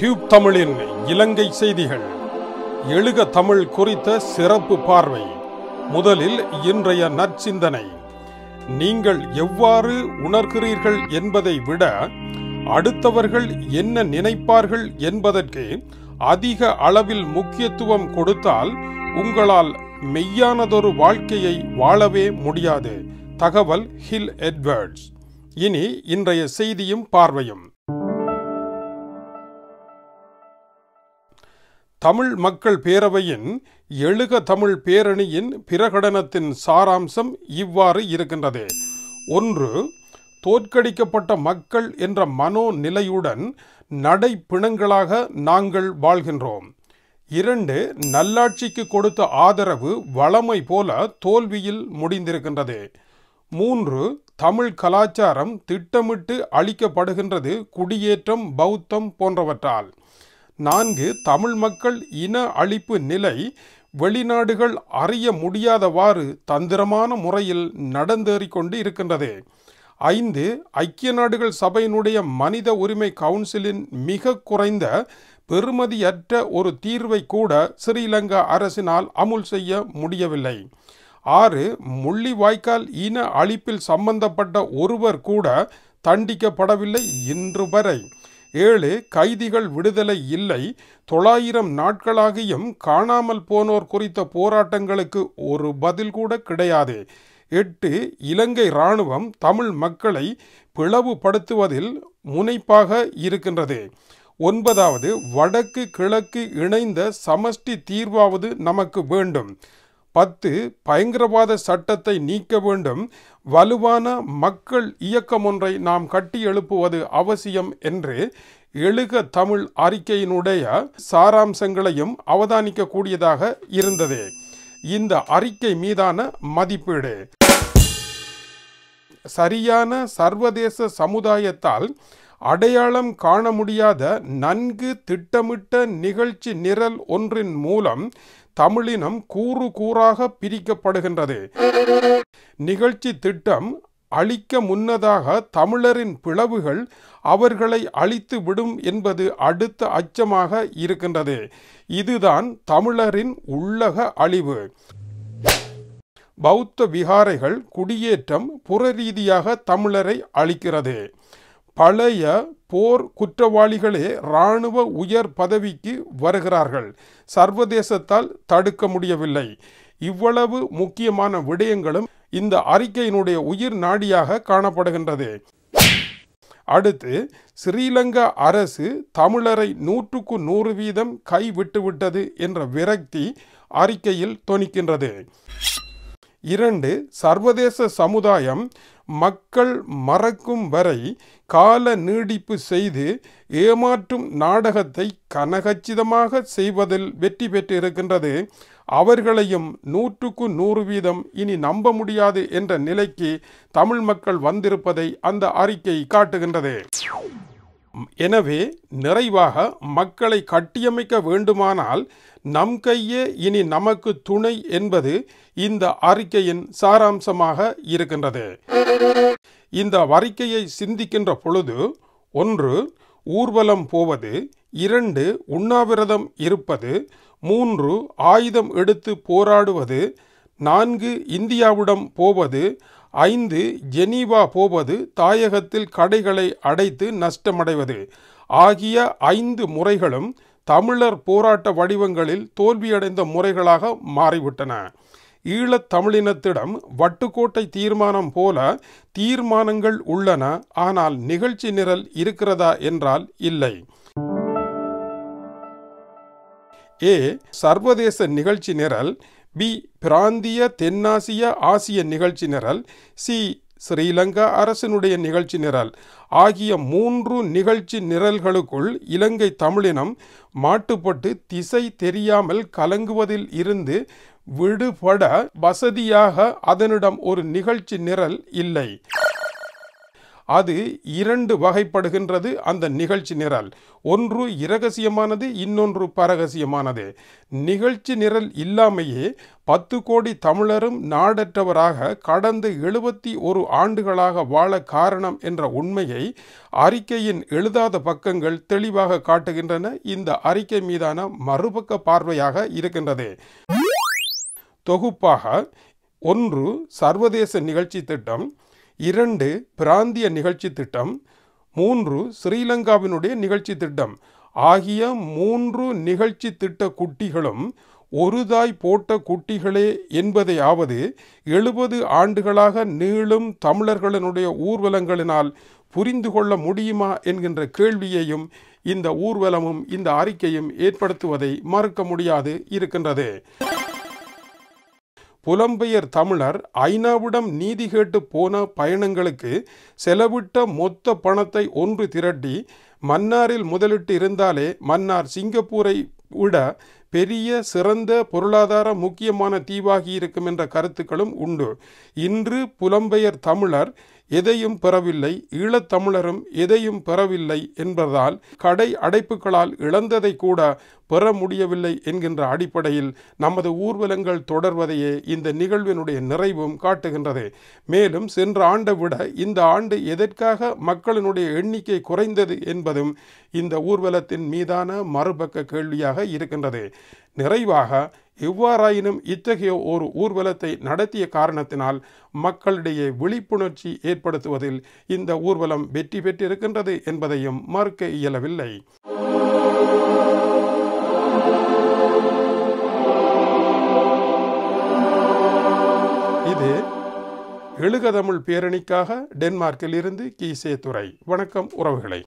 tube தமிழின் இலங்கை செய்திகள் எழுக தமிழ் குறித்த சிறப்பு பார்வை முதலில் இன்றைய நற்சிந்தனை நீங்கள் எவ்வாறு உணர்கிறீர்கள் என்பதை விட அடுத்தவர்கள் என்ன நினைப்பார்கள் என்பதற்கு அதிக அளவில் முக்கியத்துவம் கொடுத்தால் உங்களால் மெய்யானதொரு வாழ்க்கையை வாழவே முடியாது தகவல் ஹில் எட்வர்ட்ஸ் இனி இன்றைய செய்தியும் பார்வையும் தமிழ் மக்கள் பேரவையின் எழுக தமிழ் பேரணியின் பிரகடனத்தின் சாராம்சம் இவ்வாறு இருக்கின்றது ஒன்று தோற்கடிக்கப்பட்ட மக்கள் என்ற மனோநிலையுடன் நடைப்பிணங்களாக நாங்கள் வாழ்கின்றோம் இரண்டு நல்லாட்சிக்கு கொடுத்த ஆதரவு வளமை போல தோல்வியில் முடிந்திருக்கின்றது மூன்று தமிழ் கலாச்சாரம் திட்டமிட்டு அளிக்கப்படுகின்றது குடியேற்றம் பௌத்தம் போன்றவற்றால் நான்கு தமிழ் மக்கள் இன அழிப்பு நிலை வெளிநாடுகள் அறிய முடியாதவாறு தந்திரமான முறையில் நடந்தேறிக்கொண்டு இருக்கின்றது ஐந்து ஐக்கிய நாடுகள் சபையினுடைய மனித உரிமை கவுன்சிலின் மிக குறைந்த பெறுமதியற்ற ஒரு தீர்வை கூட ஸ்ரீலங்கா அரசினால் அமுல் செய்ய முடியவில்லை ஆறு முள்ளிவாய்க்கால் இன அழிப்பில் சம்பந்தப்பட்ட ஒருவர் கூட தண்டிக்கப்படவில்லை இன்று வரை ஏழு கைதிகள் விடுதலை இல்லை தொள்ளாயிரம் நாட்களாகியும் காணாமல் போனோர் குறித்த போராட்டங்களுக்கு ஒரு பதில் கூட கிடையாது எட்டு இலங்கை இராணுவம் தமிழ் மக்களை பிளவுபடுத்துவதில் முனைப்பாக இருக்கின்றது ஒன்பதாவது வடக்கு கிழக்கு இணைந்த சமஷ்டி தீர்வாவது நமக்கு வேண்டும் பத்து பயங்கரவாத சட்டத்தை நீக்க வேண்டும் வலுவான மக்கள் இயக்கம் ஒன்றை நாம் கட்டி எழுப்புவது அவசியம் என்று எழுக தமிழ் அறிக்கையினுடைய சாராம்சங்களையும் அவதானிக்கக்கூடியதாக இருந்தது இந்த அறிக்கை மீதான மதிப்பீடு சரியான சர்வதேச சமுதாயத்தால் அடையாளம் காண முடியாத நன்கு திட்டமிட்ட நிகழ்ச்சி நிரல் ஒன்றின் மூலம் தமிழினம் கூறு கூறாக பிரிக்கப்படுகின்றது நிகழ்ச்சி திட்டம் அழிக்க முன்னதாக தமிழரின் பிளவுகள் அவர்களை அழித்து விடும் என்பது அடுத்த அச்சமாக இருக்கின்றது இதுதான் தமிழரின் உள்ளக அழிவு பௌத்த விகாரைகள் குடியேற்றம் புறரீதியாக தமிழரை அழிக்கிறது பழைய போர் குற்றவாளிகளே இராணுவ உயர் பதவிக்கு வருகிறார்கள் சர்வதேசத்தால் தடுக்க முடியவில்லை இவ்வளவு முக்கியமான விடயங்களும் இந்த அறிக்கையினுடைய உயிர் நாடியாக காணப்படுகின்றது அடுத்து ஸ்ரீலங்கா அரசு தமிழரை நூற்றுக்கு நூறு வீதம் கைவிட்டுவிட்டது என்ற விரக்தி அறிக்கையில் தொனிக்கின்றது இரண்டு சர்வதேச சமுதாயம் மக்கள் மறக்கும் வரை கால நீடிப்பு செய்து ஏமாற்றும் நாடகத்தை கனகச்சிதமாக செய்வதில் வெற்றி பெற்றிருக்கின்றது அவர்களையும் நூற்றுக்கு நூறு வீதம் இனி நம்ப முடியாது என்ற நிலைக்கு தமிழ் மக்கள் வந்திருப்பதை அந்த அறிக்கை காட்டுகின்றது எனவே நிறைவாக மக்களை கட்டியமைக்க வேண்டுமானால் நம் கையே இனி நமக்கு துணை என்பது இந்த அறிக்கையின் சாராம்சமாக இருக்கின்றது இந்த அறிக்கையை சிந்திக்கின்ற பொழுது ஒன்று ஊர்வலம் போவது இரண்டு உண்ணாவிரதம் இருப்பது மூன்று ஆயுதம் எடுத்து போராடுவது நான்கு இந்தியாவிடம் போவது ஐந்து ஜெனீவா போவது தாயகத்தில் கடைகளை அடைத்து நஷ்டமடைவது ஆகிய ஐந்து முறைகளும் தமிழர் போராட்ட வடிவங்களில் தோல்வியடைந்த முறைகளாக மாறிவிட்டன ஈழத் தமிழினத்திடம் வட்டுக்கோட்டை தீர்மானம் போல தீர்மானங்கள் உள்ளன ஆனால் நிகழ்ச்சி நிரல் இருக்கிறதா என்றால் இல்லை ஏ சர்வதேச நிகழ்ச்சி நிரல் பி பிராந்திய தென்னாசிய ஆசிய நிகழ்ச்சி நிரல் சி ஸ்ரீலங்கா அரசினுடைய நிகழ்ச்சி நிரல் ஆகிய மூன்று நிகழ்ச்சி நிரல்களுக்குள் இலங்கை தமிழினம் மாட்டுப்பட்டு திசை தெரியாமல் கலங்குவதில் இருந்து விடுபட வசதியாக அதனிடம் ஒரு நிகழ்ச்சி நிரல் இல்லை அது இரண்டு வகைப்படுகின்றது அந்த நிகழ்ச்சி நிரல் ஒன்று இரகசியமானது இன்னொன்று பரகசியமானது நிகழ்ச்சி நிரல் இல்லாமையே பத்து கோடி தமிழரும் நாடற்றவராக கடந்த எழுபத்தி ஒரு ஆண்டுகளாக வாழ காரணம் என்ற உண்மையை அறிக்கையின் எழுதாத பக்கங்கள் தெளிவாக காட்டுகின்றன இந்த அறிக்கை மீதான மறுபக்க பார்வையாக இருக்கின்றது தொகுப்பாக ஒன்று சர்வதேச நிகழ்ச்சி திட்டம் இரண்டு பிராந்திய நிகழ்ச்சி திட்டம் மூன்று ஸ்ரீலங்காவினுடைய நிகழ்ச்சி திட்டம் ஆகிய மூன்று நிகழ்ச்சி திட்ட குட்டிகளும் ஒரு தாய் போட்ட குட்டிகளே என்பதையாவது எழுபது ஆண்டுகளாக நீளும் தமிழர்களினுடைய ஊர்வலங்களினால் புரிந்து கொள்ள முடியுமா என்கின்ற கேள்வியையும் இந்த ஊர்வலமும் இந்த அறிக்கையும் ஏற்படுத்துவதை மறுக்க முடியாது இருக்கின்றது புலம்பெயர் தமிழர் ஐநாவிடம் நீதி கேட்டு போன பயணங்களுக்கு செலவிட்ட மொத்த பணத்தை ஒன்று திரட்டி மன்னாரில் முதலிட்டு இருந்தாலே மன்னார் சிங்கப்பூரை விட பெரிய சிறந்த பொருளாதார முக்கியமான தீவாகி இருக்கும் என்ற கருத்துக்களும் உண்டு இன்று புலம்பெயர் தமிழர் எதையும் பெறவில்லை ஈழத்தமிழரும் எதையும் பெறவில்லை என்பதால் கடை அடைப்புகளால் இழந்ததை கூட பெற முடியவில்லை என்கின்ற அடிப்படையில் நமது ஊர்வலங்கள் தொடர்வதையே இந்த நிகழ்வினுடைய நிறைவும் காட்டுகின்றது மேலும் சென்ற ஆண்டை விட இந்த ஆண்டு எதற்காக மக்களினுடைய எண்ணிக்கை குறைந்தது என்பதும் இந்த ஊர்வலத்தின் மீதான மறுபக்க கேள்வியாக இருக்கின்றது நிறைவாக எவ்வாறாயினும் இத்தகைய ஒரு ஊர்வலத்தை நடத்திய காரணத்தினால் மக்களிடையே விழிப்புணர்ச்சி ஏற்படுத்துவதில் இந்த ஊர்வலம் வெற்றி பெற்றிருக்கின்றது என்பதையும் மறுக்க இயலவில்லை இது எழுகதமிழ் பேரணிக்காக டென்மார்க்கில் இருந்து கீசே துறை வணக்கம் உறவுகளை